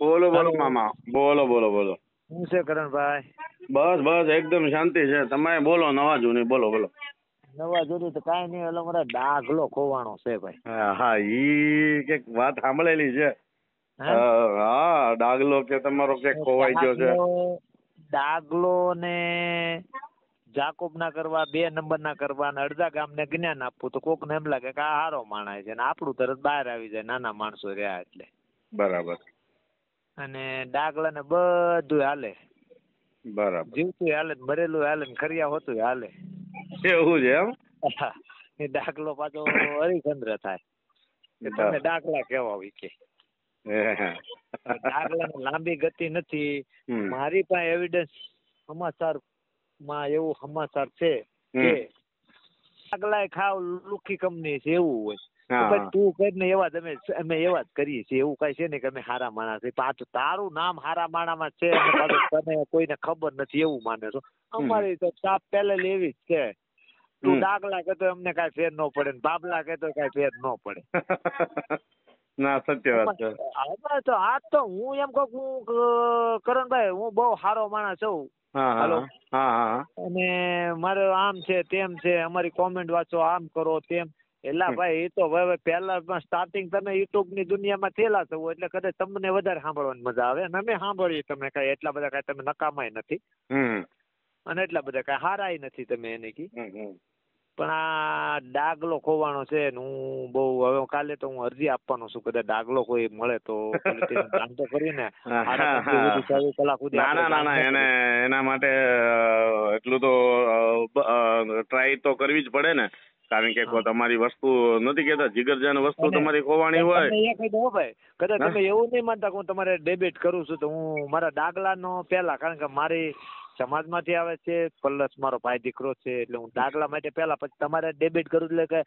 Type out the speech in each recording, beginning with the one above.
બોલો બોલો મામા બોલો બોલો બોલો શું છે કરણભાઈ બસ બસ એકદમ શાંતિ છે તમે બોલો નવા જૂની બોલો બોલો નવા જૂની તો કાંઈ નહીં એટલે મારે ડાઘલો ખોવાનો છે ભાઈ હા ઈ કંઈક વાત સાંભળેલી છે હા ડાઘલો કે તમારો કે ખોવાઈ ગયો છે ડાઘલો ને જાકોબ ના કરવા બે નંબર ના કરવા ને અડધા ગામ ને જ્ઞાન આપવું તો કોક ને એમ લાગે કે આ હારો માણસ છે ને આપણું તરત બહાર આવી જાય નાના માણસો રહ્યા એટલે બરાબર અને ડાગલા ને બધું હાલે બરાબર જીવતું હાલે મરેલું હાલે ને ખરિયા હોતું હાલે એવું છે એમ એ ડાકલો પાછો હરિચંદ્ર થાય તમે ડાકલા કેવા હોય કે ડાકલાની લાંબી ગતિ નથી મારી પાસે એવિડન્સ સમાચાર માં એવું સમાચાર છે કે ડાકલા ખાવ લુખી કંપની છે એવું હોય પણ તું કર ને એવા જ અમે એવા જ કરીએ છીએ એવું કઈ છે ને કે અમે હારા માણા છે પાછું તારું નામ હારા માણામાં છે તને કોઈને ખબર નથી એવું માને છો અમારી તો સાપ પહેલે લેવી જ છે તું ડાકલા કહેતો અમને કાંઈ ફેર ન પડે ને બાબલા કહેતો કાંઈ ફેર ન પડે ના સત્ય વાત છે તો આ તો હું એમ કહું હું કરણભાઈ હું બહુ સારો માણસ છું અને મારે આમ છે તેમ છે અમારી કોમેન્ટ વાંચો આમ કરો તેમ એટલા ભાઈ એ તો હવે પહેલા સ્ટાર્ટિંગ તમે યુટ્યુબની દુનિયામાં થયેલા છો એટલે કદાચ તમને વધારે સાંભળવાની મજા આવે અને અમે સાંભળીએ તમે કાંઈ એટલા બધા કાંઈ તમે નકામાય નથી અને એટલા બધા કઈ હારાય નથી તમે એને કી પણ આ ડાગલો ખોવાનો છે ને હું બહુ હવે કાલે તો હું અરજી આપવાનો છું કદાચ ડાગલો કોઈ મળે તો ધ્યાન તો કરીને કલાક ના ના ના એને એના માટે એટલું તો ટ્રાય તો કરવી જ પડે ને કારણ કે તમારી વસ્તુ નથી કેતા જીગરજાન વસ્તુ તમારી ખોવાણી હોય કદાચ તમે એવું નહીં માનતા કે હું તમારે ડેબિટ કરું છું તો હું મારા નો પેલા કારણ કે મારી સમાજ માંથી આવે છે પ્લસ મારો ભાઈ દીકરો છે એટલે હું દાખલા માટે પહેલા પછી તમારે ડેબિટ કરું એટલે કે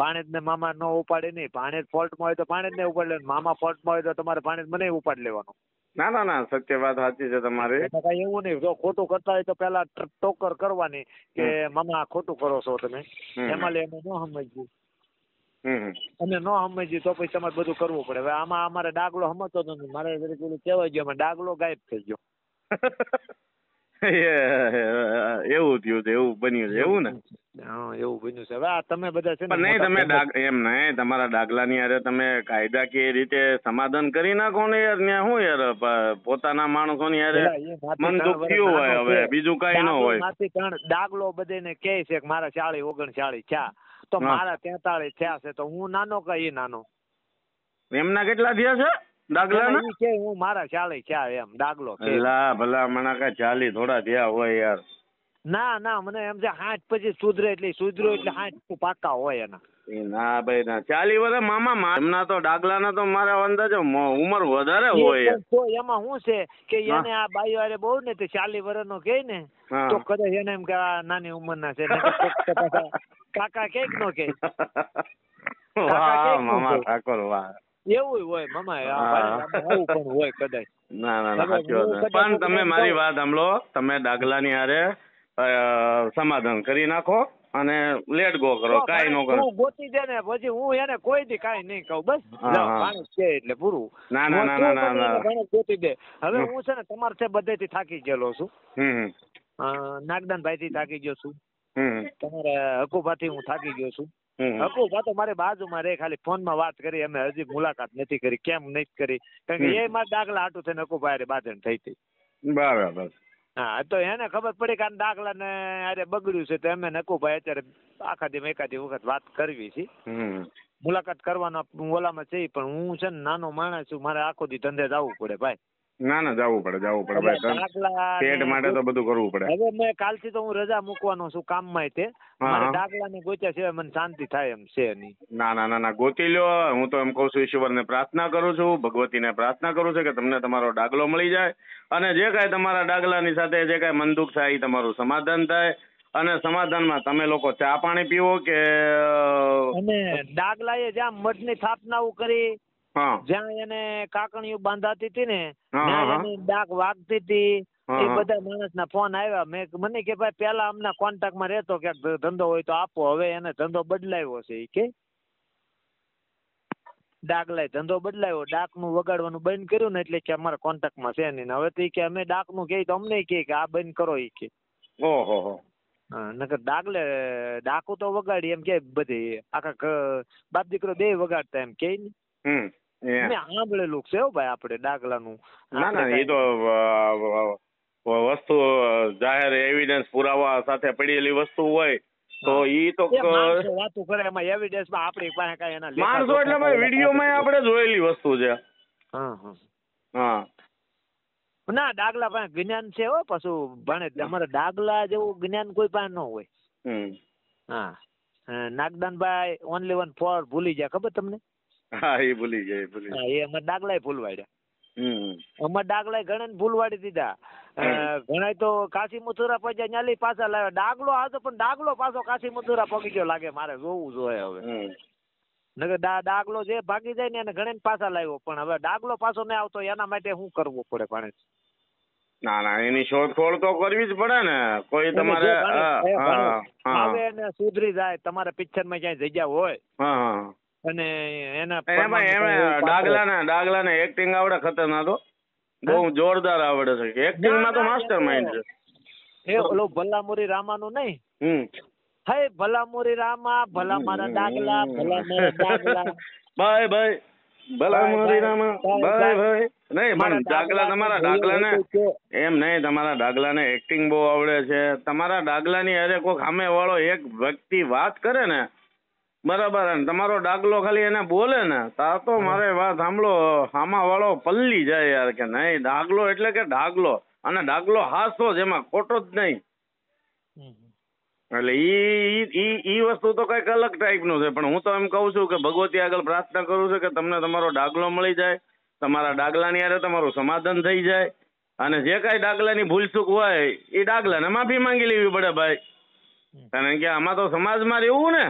ભાણેજ ને મામા ન ઉપાડે નહીં ભાણેજ માં હોય તો ભાણેજ ને ઉપાડી લેવાનું મામા માં હોય તો તમારે ભાણેજ મને ઉપાડ લેવાનું ના ના ના સત્ય વાત સાચી છે તમારી કઈ એવું નહીં જો ખોટું કરતા હોય તો પેલા ટોકર કરવાની કે મામા ખોટું કરો છો તમે એમાં લે અમે ન સમજવું અમે ન સમજી તો પછી તમારે બધું કરવું પડે હવે આમાં અમારે ડાગલો સમજતો નથી મારે પેલું કહેવાય ગયો ડાગલો ગાયબ થઈ ગયો એવું થયું છે એવું બન્યું છે એવું ને એવું બન્યું છે હવે આ તમે બધા છે નહીં તમે એમ નહીં તમારા ડાગલાની યાર તમે કાયદાકીય રીતે સમાધાન કરી નાખો ને યાર ત્યાં શું યાર પોતાના માણસોની યાર મન દુઃખ હોય હવે બીજું કઈ ન હોય ડાગલો બધાને કહે છે કે મારા ચાળી ઓગણ ચાળી થયા તો મારા તેતાળી થયા છે તો હું નાનો કે નાનો એમના કેટલા થયા છે દાગલા મારા ચાલે ચા એમ દાગલો ચાલી થોડા હોય ના ના મને એમ છે હાથ પછી સુધરે એટલે સુધરો એટલે પાકા હોય એના ના તો મારા અંદાજે ઉમર વધારે હોય તો એમાં શું છે કે એને આ બાયો અરે બહુ ને તે ચાલી વર્ષ નો કે ને તો કદાચ એને એમ કે નાની ઉંમર ના છે કાકા કેક નો કે મામા ઠાકોર હોય મામા પણ હોય કદાચ ના ના ના સાચી વાત પણ તમે મારી વાત સાંભળો તમે દાખલાની હારે સમાધાન કરી નાખો અને લેટ ગો કરો કાઈ નો કરો ગોતી દે ને પછી હું એને કોઈ થી કાઈ નહીં કહું બસ પાણી છે એટલે પૂરું ના ના ના ના ના પાણી ગોતી દે હવે હું છે ને તમારે છે બધે થી થાકી ગયેલો છું હમ નાગદાન ભાઈ થી થાકી ગયો છું તમારા થી હું થાકી ગયો છું હકુ કા તો મારી બાજુમાં રે ખાલી ફોનમાં વાત કરી અમે હજી મુલાકાત નથી કરી કેમ નથી કરી કારણ કે એ મારા દાખલા હાટું થઈને હકુભાઈ અરે બાજણ થઈ હતી બરાબર હા તો એને ખબર પડી કે દાખલા ને અરે બગડ્યું છે તો એમ નકુભાઈ અત્યારે આખા દી એકાદી વખત વાત કરવી છે મુલાકાત કરવાનો ઓલામાં છે પણ હું છે ને નાનો માણસ છું મારે આખો દી ધંધે જવું પડે ભાઈ ના ના જવું પડે જવું પડે પેટ માટે તો બધું કરવું પડે હવે મેં કાલથી તો હું રજા મૂકવાનો છું કામ માં તે ડાકલા ને ગોચ્યા સિવાય મને શાંતિ થાય એમ છે નહીં ના ના ના ના ગોતી લ્યો હું તો એમ કહું છું ઈશ્વર ને પ્રાર્થના કરું છું ભગવતી ને પ્રાર્થના કરું છું કે તમને તમારો ડાગલો મળી જાય અને જે કાંઈ તમારા ડાગલાની સાથે જે કાંઈ મન દુઃખ થાય એ તમારું સમાધાન થાય અને સમાધાનમાં તમે લોકો ચા પાણી પીવો કે અને ડાગલાએ જ્યાં મઠની સ્થાપનાઓ કરી જ્યાં એને કાકણીઓ બાંધાતી હતી ને એની ડાક વાગતી હતી એ બધા માણસ ના ફોન આવ્યા મેં મને કે ભાઈ પેલા અમને કોન્ટેક્ટ માં રહેતો કે ધંધો હોય તો આપો હવે એને ધંધો બદલાયો છે કે ડાક લાય ધંધો બદલાયો ડાક નું વગાડવાનું બંધ કર્યું ને એટલે કે અમારા કોન્ટેક્ટ માં છે નહીં હવે તો કે અમે ડાક નું કહે તો અમને કે આ બંધ કરો એ કે ઓહો નકર ડાકલે ડાકુ તો વગાડી એમ કે બધી આખા બાપ દીકરો બે વગાડતા એમ કે ને સાંભળેલું છે ભાઈ આપણે ડાકલાનું ના ના એ તો વસ્તુ જાહેર એવિડન્સ પુરાવા સાથે પડેલી વસ્તુ હોય તો ઈ તો વાતો કરે એમાં એવિડન્સ માં આપણી પાસે કઈ એના માણસો એટલે ભાઈ વિડીયો માં આપણે જોયેલી વસ્તુ છે હા હા ના ડાગલા પાસે જ્ઞાન છે હો પાછું ભણે અમારે ડાગલા જેવું જ્ઞાન કોઈ પાસે ન હોય હા નાગદાનભાઈ ઓનલી વન ફોર ભૂલી જાય ખબર તમને કાશી મથુરા પાછા ડાગલો આવતો પણ ડાગલો પાછો કાશી મથુરા પગી ગયો લાગે મારે જોવું જોઈએ હવે ડાગલો જે ભાગી જાય ને એને ઘણે પાછા લાવ્યો પણ હવે ડાગલો પાછો ન આવતો એના માટે શું કરવું પડે પાણે ના ના એની શોધખોળ તો કરવી જ પડે ને કોઈ તમારે આવે સુધરી જાય તમારે પિક્ચર માં ક્યાંય જગ્યા હોય અને એના ડાગલાના ડાગલાને એક્ટિંગ આવડે ખતરનાક બહુ જોરદાર આવડે છે એક્ટિંગમાં તો માસ્ટર માઇન્ડ છે એ ઓલો ભલામોરી રામાનું નહીં હમ હે ભલામોરી રામા ભલા મારા ડાગલા ભલા મારા ડાગલા બાય બાય ભલા રામા બાય બાય નહીં પણ ડાગલા તમારા ડાગલાને એમ નહીં તમારા ડાગલાને એક્ટિંગ બહુ આવડે છે તમારા ડાગલા ની અરે કોઈક સામે વાળો એક વ્યક્તિ વાત કરે ને બરાબર અને તમારો ડાગલો ખાલી એને બોલે ને તા તો મારે વાત સાંભળો હામા વાળો પલ્લી જાય યાર કે નહીં ડાગલો એટલે કે ડાગલો અને ડાગલો હાસો જ એમાં ખોટો જ નહીં એટલે ઈ ઈ વસ્તુ તો કઈક અલગ ટાઈપ નું છે પણ હું તો એમ કઉ છું કે ભગવતી આગળ પ્રાર્થના કરું છું કે તમને તમારો ડાગલો મળી જાય તમારા ડાગલાની યારે તમારું સમાધાન થઈ જાય અને જે કાંઈ ડાગલાની ભૂલચૂક હોય એ ને માફી માંગી લેવી પડે ભાઈ કારણ કે આમાં તો સમાજ સમાજમાં રહેવું ને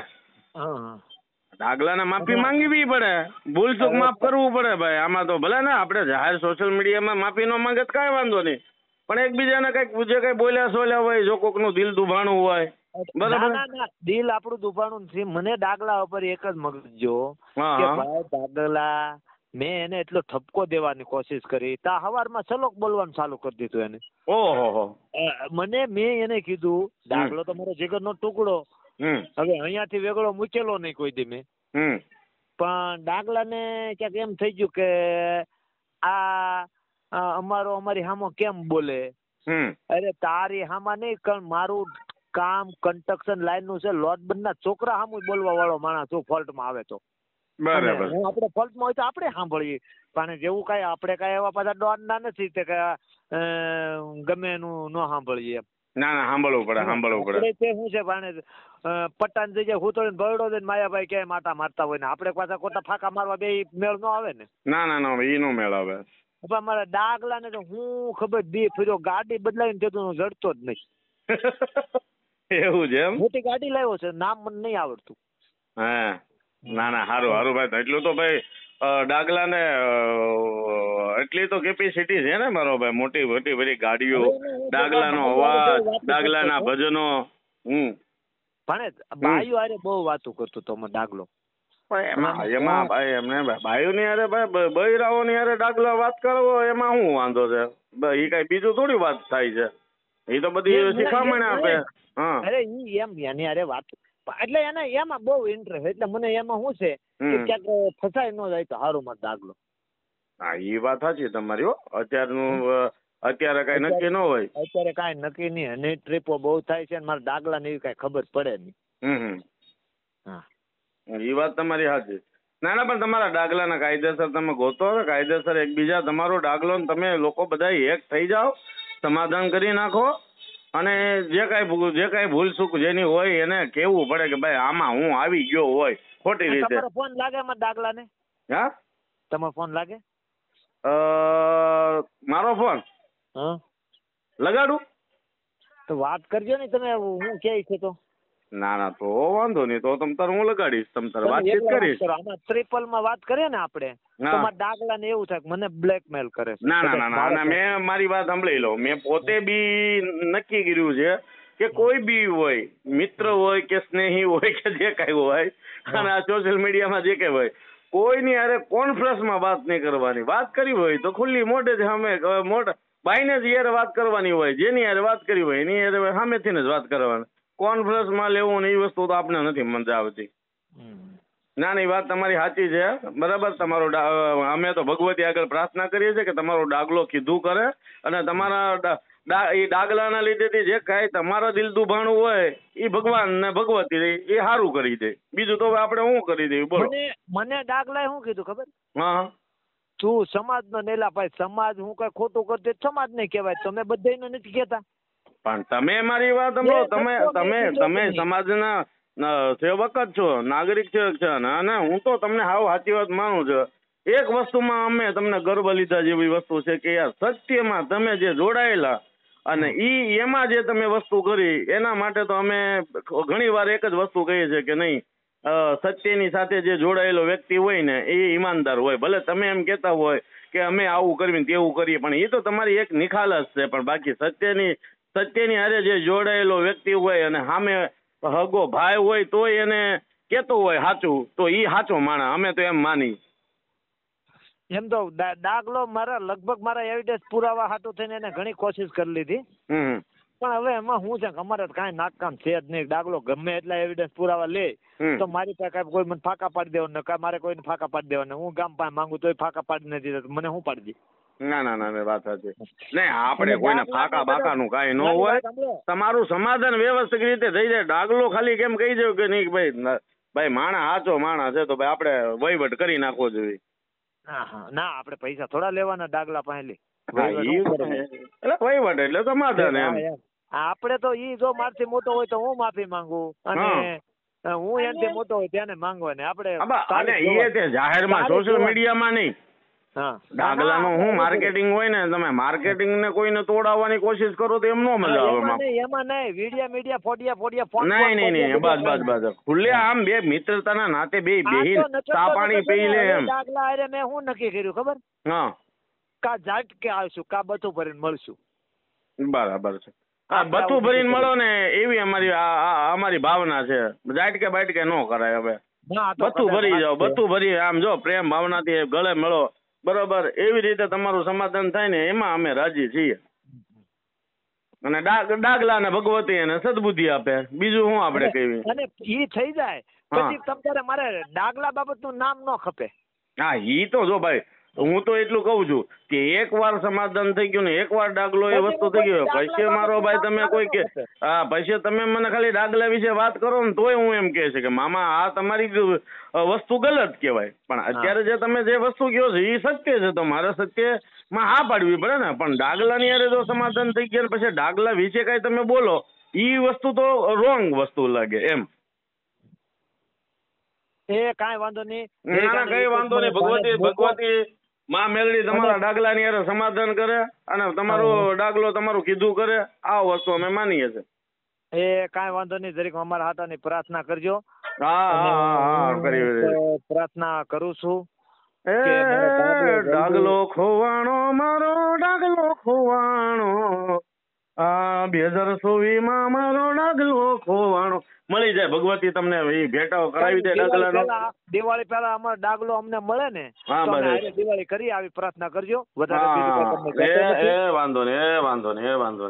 દાખલાને માફી માંગવી પડે ભૂલ ચૂક માફ કરવું પડે ભાઈ આમાં તો ભલે ને આપડે જાહેર સોશિયલ મીડિયામાં માફી નો માંગે કાંઈ વાંધો નહીં પણ એકબીજાને કઈક જે કઈ બોલ્યા સોલ્યા હોય જો નું દિલ દુભાણું હોય દિલ આપણું દુભાણું નથી મને દાગલા ઉપર એક જ મગજ જો ભાઈ દાગલા મેં એને એટલો ઠપકો દેવાની કોશિશ કરી તા હવારમાં સલોક બોલવાનું ચાલુ કરી દીધું એને ઓહો મને મેં એને કીધું દાખલો તો મારો નો ટુકડો હવે અહીંયાથી વેગળો મૂકેલો નહીં કોઈ દી મેં પણ ડાગલાને ક્યાંક એમ થઈ ગયું કે આ અમારો અમારી હામો કેમ બોલે અરે તારી હામાં નહીં કારણ મારું કામ કન્સ્ટ્રક્શન લાઈન નું છે લોટબંધ ના છોકરા સામું બોલવા વાળો માણસ જો માં આવે તો બરાબર હું આપણે ફોલ્ટમાં હોય તો આપણે સાંભળીએ પણ જેવું કઈ આપણે કઈ એવા પાછા દોડના નથી તે કે ગમે એનું ન સાંભળીએ ના ના સાંભળવું પડે સાંભળવું પડે તે શું છે ભાણે પટ્ટાને જગ્યાએ હુતળીને ભરડો દે માયાભાઈ ક્યાંય માતા મારતા હોય ને આપણે પાછા કોતા ફાંકા મારવા બે મેળ નો આવે ને ના ના ના એ નો મેળ આવે હવે મારા ડાગલા ને હું ખબર દી ફર્યો ગાડી બદલાવીને જતો હું જડતો જ નહીં એવું છે મોટી ગાડી લાવ્યો છે નામ મને નહીં આવડતું હા ના ના સારું સારું ભાઈ એટલું તો ભાઈ ડાગલા ને એટલી તો કેપેસિટી છે ને મારો ભાઈ મોટી મોટી બધી ગાડીઓ ડાગલાનો અવાજ ડાગલાના ભજનો હમ ભણે બાયુ આરે બહુ વાતો કરતો તો મને ડાગલો એમાં ભાઈ એમને ભાઈઓની અરે ભાઈ બૈરાઓની અરે ડાગલા વાત કરવો એમાં શું વાંધો છે એ કઈ બીજું થોડી વાત થાય છે એ તો બધી શીખામણ આપે અરે ઈ એમ એની અરે વાત એટલે એને એમાં બહુ ઇન્ટરેસ્ટ એટલે મને એમાં શું છે કે ક્યાંક ફસાઈ ન જાય તો સારું મત દાખલો હા એ વાત સાચી તમારી હો અત્યારનું અત્યારે કઈ નક્કી ન હોય અત્યારે કઈ નક્કી નહીં અને ટ્રીપો બહુ થાય છે મારા દાગલા ને કઈ ખબર પડે નહીં હા એ વાત તમારી સાચી ના ના પણ તમારા ડાગલાના કાયદેસર તમે ગોતો કાયદેસર એકબીજા તમારો ડાગલો તમે લોકો બધા એક થઈ જાઓ સમાધાન કરી નાખો અને જે કાંઈ જે કાંઈ ભૂલ સુખ જેની હોય એને કેવું પડે કે ભાઈ આમાં હું આવી ગયો હોય ખોટી રીતે ફોન લાગે મારા ડાગલા ને હા તમારો ફોન લાગે અ મારો ફોન લગાડું તો વાત કરજો ને તમે હું કે છે તો ના ના તો વાંધો નહીં તો તમ તાર હું લગાડીશ તમ તાર વાતચીત કરીશ આમાં ટ્રિપલ માં વાત કરીએ ને આપણે તો દાખલા ને એવું થાય મને બ્લેકમેલ કરે ના ના ના ના મેં મારી વાત સાંભળી લો મેં પોતે બી નક્કી કર્યું છે કે કોઈ બી હોય મિત્ર હોય કે સ્નેહી હોય કે જે કાંઈ હોય અને આ સોશિયલ મીડિયામાં જે કાંઈ હોય કોઈની અરે કોન્ફરન્સમાં વાત નહીં કરવાની વાત કરી હોય તો ખુલ્લી મોઢે જ અમે મોઢા ભાઈને જ યાર વાત કરવાની હોય જેની યાર વાત કરી હોય એની યાર સામેથી જ વાત કરવાની કોન્ફરન્સમાં લેવું ને એ વસ્તુ તો આપને નથી મજા આવતી ના નહીં વાત તમારી સાચી છે બરાબર તમારો અમે તો ભગવતી આગળ પ્રાર્થના કરીએ છીએ કે તમારો ડાગલો કીધું કરે અને તમારા એ ડાગલાના લીધેથી જે કાંઈ તમારા દિલ દુભાણું હોય એ ભગવાન ને ભગવતી એ સારું કરી દે બીજું તો આપણે શું કરી દેવું બોલો મને ડાગલાએ શું કીધું ખબર હા તું સમાજનો નેલા ભાઈ સમાજ હું કઈ ખોટું કરતો સમાજ ને કહેવાય તમે બધાને નથી કહેતા પણ તમે મારી વાત સાંભળો તમે તમે તમે સમાજના સેવક જ છો નાગરિક સેવક છો ના હું તો તમને હાવ સાચી વાત માનું છું એક વસ્તુમાં અમે તમને ગર્વ લીધા જેવી વસ્તુ છે કે યાર સત્યમાં તમે જે જોડાયેલા અને ઈ એમાં જે તમે વસ્તુ કરી એના માટે તો અમે ઘણી વાર એક જ વસ્તુ કહીએ છીએ કે નહીં સત્યની સાથે જે જોડાયેલો વ્યક્તિ હોય ને એ ઈમાનદાર હોય ભલે તમે એમ કહેતા હોય કે અમે આવું કરવી તેવું કરીએ પણ એ તો તમારી એક નિખાલસ છે પણ બાકી સત્યની સત્યની હારે જે જોડાયેલો વ્યક્તિ હોય અને સામે હગો ભાઈ હોય તો એને કેતો હોય સાચું તો એ સાચો માણા અમે તો એમ માની એમ તો દાખલો મારા લગભગ મારા એવિડન્સ પુરાવા હાટું થઈને એને ઘણી કોશિશ કરી લીધી પણ હવે એમાં હું છે અમારે કાંઈ નાકકામ છે જ નહીં ડાગલો ગમે એટલા એવિડન્સ પુરાવા લે તો મારી પાસે કઈ કોઈ મને ફાંકા પાડી દેવાનો કાંઈ મારે કોઈને ફાંકા પાડી દેવાનો હું ગામ પાસે માંગુ તોય ફાકા પાડી નથી મને હું પાડી દે ના ના ના વાત સાચી નહીં આપણે કોઈને ફાંકા નું કઈ ન હોય તમારું સમાધાન વ્યવસ્થિત રીતે થઈ જાય ડાગલો ખાલી કેમ કહી દો કે નહીં ભાઈ ભાઈ માણા સાચો માણા છે તો ભાઈ આપણે વહીવટ કરી નાખવો જોઈએ ના આપણે પૈસા થોડા લેવાના ડાગલા પાસે એટલે તો ઈ જો મારથી મોટો હોય તો હું માફી માંગુ અને હું એનાથી મોટો હોય તેને માંગો ને આપણે અને એ તે જાહેરમાં સોશિયલ મીડિયામાં નહીં ડાગલાનું હું માર્કેટિંગ હોય ને તમે માર્કેટિંગ ને કોઈને તોડાવવાની કોશિશ કરો તો એમ નો મજા આવે એમાં નહીં વિડિયા મીડિયા ફોડિયા ફોડિયા ફોન નહીં નહીં નહીં બસ બસ બસ ખુલ્લે આમ બે મિત્રતાના નાતે બે બેહીન ચા પાણી પી લે એમ ડાગલા અરે મેં હું નક્કી કર્યું ખબર હા સુકા ઝાટકે આવશું કા બધું ભરીને મળશું બરાબર છે હા બધું ભરીને મળો ને એવી અમારી અમારી ભાવના છે ઝાટકે બાટકે ન કરાય હવે બધું ભરી જાઓ બધું ભરી આમ જો પ્રેમ ભાવનાથી ગળે મળો બરોબર એવી રીતે તમારું સમાધાન થાય ને એમાં અમે રાજી છીએ અને ડાગલા ને ભગવતી એને સદબુદ્ધિ આપે બીજું શું આપણે કહીએ અને ઈ થઈ જાય પછી તમારે મારે ડાગલા બાબત નું નામ ન ખપે હા ઈ તો જો ભાઈ હું તો એટલું કહું છું કે એક વાર સમાધાન થઈ ગયું ને એક વાર ડાગલો એ વસ્તુ થઈ ગયો પછી મારો ભાઈ તમે કોઈ કે હા પછી તમે મને ખાલી ડાગલા વિશે વાત કરો ને તોય હું એમ કહે છે કે મામા આ તમારી વસ્તુ ગલત કહેવાય પણ અત્યારે જે તમે જે વસ્તુ કહો છો એ સત્ય છે તો મારે સત્ય માં હા પાડવી પડે ને પણ ડાગલાની અરે જો સમાધાન થઈ ગયા પછી ડાગલા વિશે કઈ તમે બોલો એ વસ્તુ તો રોંગ વસ્તુ લાગે એમ એ કાંઈ વાંધો નહીં ના ના કઈ વાંધો નહીં ભગવતી ભગવતી માં મેલડી તમારા ડાગલાની અરે સમાધાન કરે અને તમારું ડાગલો તમારું કીધું કરે આ વસ્તુ અમે માનીએ છે એ કાંઈ વાંધો નહીં જરીક અમારા ની પ્રાર્થના કરજો પ્રાર્થના કરું છું એ ડાગલો ખોવાણો મારો ડાગલો ખોવાણો આ બે હજાર માં અમારો નાગલો ખોવાણો મળી જાય ભગવતી તમને એ ભેટાઓ કરાવી દે ડાગલાનો દિવાળી પહેલા અમારો ડાગલો અમને મળે ને હા બરાબર દિવાળી કરી આવી પ્રાર્થના કરજો વધારે એ વાંધો નહીં એ વાંધો નહીં એ વાંધો